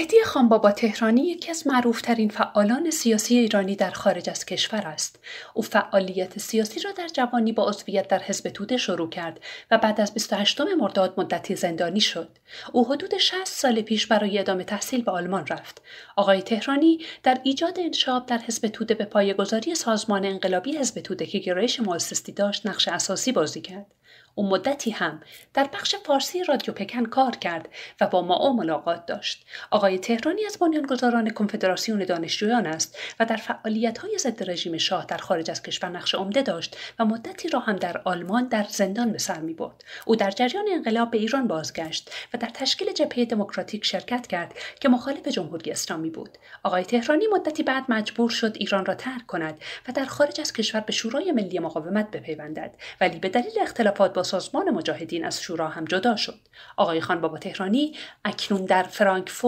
مهدی خانبابا تهرانی یکی از معروفترین فعالان سیاسی ایرانی در خارج از کشور است. او فعالیت سیاسی را در جوانی با عضویت در حزب توده شروع کرد و بعد از 28 مرداد مدتی زندانی شد. او حدود 60 سال پیش برای ادامه تحصیل به آلمان رفت. آقای تهرانی در ایجاد انشاب در حزب توده به پایگذاری سازمان انقلابی حزب توده که گرایش مؤسسی داشت نقش اساسی بازی کرد. او مدتی هم در بخش فارسی رادیو پکن کار کرد و با ما ملاقات داشت آقای تهرانی از بنیانگذاران کنفدراسیون دانشجویان است و در فعالیت‌های ضد رژیم شاه در خارج از کشور نقش عمده داشت و مدتی را هم در آلمان در زندان به سر میبرد او در جریان انقلاب به ایران بازگشت و در تشکیل جبهه دموکراتیک شرکت کرد که مخالف جمهوری اسلامی بود آقای تهرانی مدتی بعد مجبور شد ایران را ترک کند و در خارج از کشور به شورای ملی مقاومت بپیوندد ولی به دلیل اختلاف با سازمان مجاهدین از شورا هم جدا شد آقای خان بابا تهرانی اکنون در فرانکفورت